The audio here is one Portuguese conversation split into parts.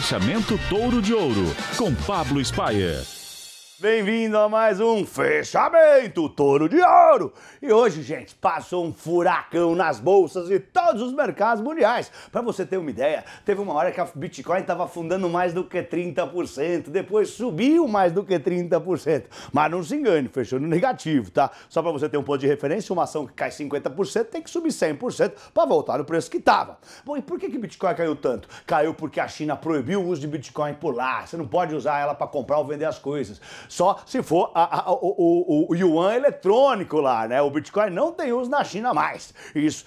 Fechamento Touro de Ouro, com Pablo Spaia. Bem-vindo a mais um Fechamento Touro de Ouro! E hoje, gente, passou um furacão nas bolsas e todos os mercados mundiais. Para você ter uma ideia, teve uma hora que a Bitcoin estava afundando mais do que 30%, depois subiu mais do que 30%. Mas não se engane, fechou no negativo, tá? Só para você ter um ponto de referência, uma ação que cai 50% tem que subir 100% para voltar no preço que estava. Bom, e por que, que Bitcoin caiu tanto? Caiu porque a China proibiu o uso de Bitcoin por lá. Você não pode usar ela para comprar ou vender as coisas só se for a, a, o, o, o, yuan eletrônico lá, né? O Bitcoin não tem uso na China mais. Isso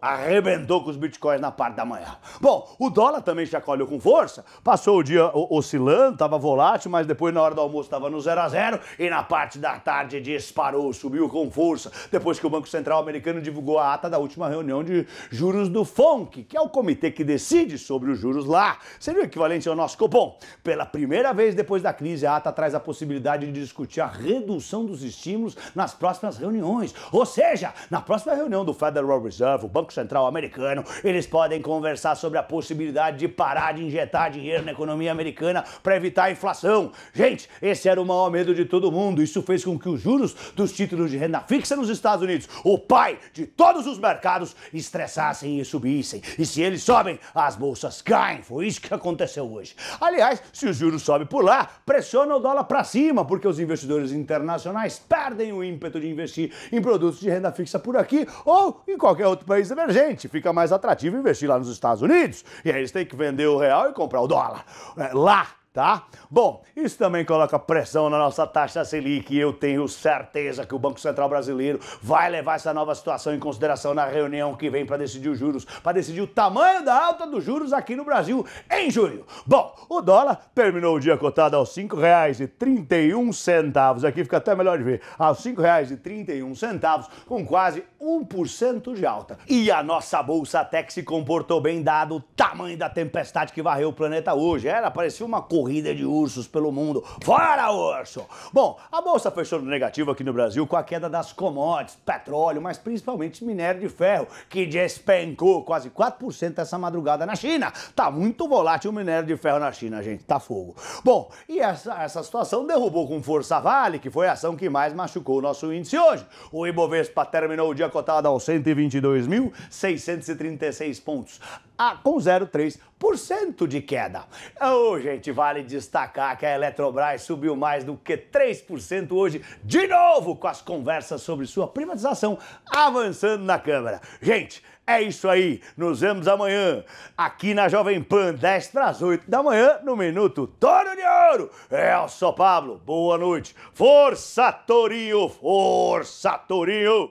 arrebentou com os Bitcoins na parte da manhã. Bom, o dólar também chacoalhou com força, passou o dia oscilando, estava volátil, mas depois na hora do almoço estava no 0 a 0 e na parte da tarde disparou, subiu com força, depois que o Banco Central americano divulgou a ata da última reunião de juros do FONC, que é o comitê que decide sobre os juros lá. Seria o equivalente ao nosso cupom. Pela primeira vez depois da crise, a ata traz a possibilidade possibilidade de discutir a redução dos estímulos nas próximas reuniões. Ou seja, na próxima reunião do Federal Reserve, o Banco Central americano, eles podem conversar sobre a possibilidade de parar de injetar dinheiro na economia americana para evitar a inflação. Gente, esse era o maior medo de todo mundo. Isso fez com que os juros dos títulos de renda fixa nos Estados Unidos, o pai de todos os mercados, estressassem e subissem. E se eles sobem, as bolsas caem. Foi isso que aconteceu hoje. Aliás, se os juros sobem por lá, pressiona o dólar para cima cima, porque os investidores internacionais perdem o ímpeto de investir em produtos de renda fixa por aqui ou em qualquer outro país emergente. Fica mais atrativo investir lá nos Estados Unidos. E aí eles têm que vender o real e comprar o dólar. É, lá tá? Bom, isso também coloca pressão na nossa taxa Selic e eu tenho certeza que o Banco Central Brasileiro vai levar essa nova situação em consideração na reunião que vem para decidir os juros, para decidir o tamanho da alta dos juros aqui no Brasil em julho Bom, o dólar terminou o dia cotado aos R$ 5,31, aqui fica até melhor de ver, aos R$ 5,31, com quase 1% de alta. E a nossa bolsa que se comportou bem dado o tamanho da tempestade que varreu o planeta hoje. Era, parecia uma corrida de ursos pelo mundo. Fora, urso! Bom, a bolsa fechou no negativo aqui no Brasil com a queda das commodities, petróleo, mas principalmente minério de ferro, que despencou quase 4% essa madrugada na China. Tá muito volátil o minério de ferro na China, gente. Tá fogo. Bom, e essa, essa situação derrubou com força Vale, que foi a ação que mais machucou o nosso índice hoje. O Ibovespa terminou o dia com cotada aos 122.636 pontos, a, com 0,3% de queda. Oh, gente, vale destacar que a Eletrobras subiu mais do que 3% hoje, de novo com as conversas sobre sua privatização avançando na Câmara. Gente, é isso aí. Nos vemos amanhã aqui na Jovem Pan, 10 para as 8 da manhã, no Minuto Toro de Ouro. É o São Pablo, boa noite. Força, Torinho! Força, Torinho!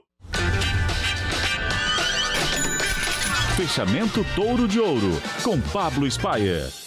Fechamento Touro de Ouro, com Pablo Spaia.